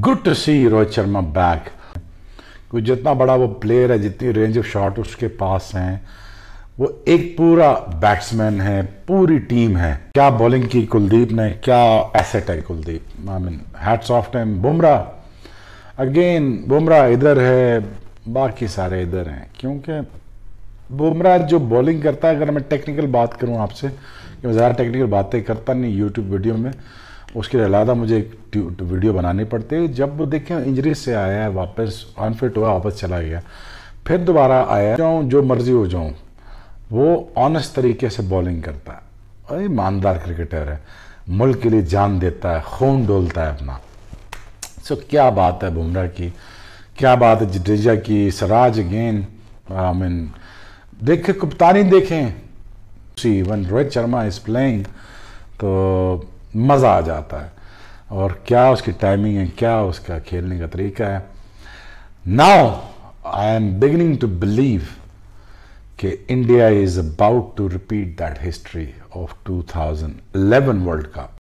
good to see Rohit Sharma back क्योंकि जितना बड़ा वो प्लेयर है जितनी रेंज ऑफ शॉट उसके पास हैं वो एक पूरा बैट्समैन है पूरी टीम है क्या बॉलिंग की कुलदीप ने क्या एसेट है Kuldeep I mean hats off time Bumrah again Bumrah इधर है बाकी सारे इधर हैं क्योंकि बुमराह जो बॉलिंग करता है अगर मैं टेक्निकल बात करूं आपसे कि मैं ज़्यादा टेक्निकल बातें करता नहीं यूट्यूब वीडियो में उसके अलहदा मुझे एक वीडियो बनानी पड़ती जब वो देखें इंजरी से आया है वापस अनफिट हुआ वापस चला गया फिर दोबारा आया जाऊँ जो मर्जी हो जाऊँ वो ऑनेस्ट तरीके से बॉलिंग करता है और ईमानदार क्रिकेटर है मुल्क के लिए जान देता है खून डोलता है अपना सो क्या बात है बुमराह की क्या बात है जडेजा की सराज गेंद आई मीन देखें कप्तानी देखें see when Rohit Sharma is playing तो मज़ा आ जाता है और क्या उसकी टाइमिंग है क्या उसका खेलने का तरीका है now I am beginning to believe कि India is about to repeat that history of 2011 world cup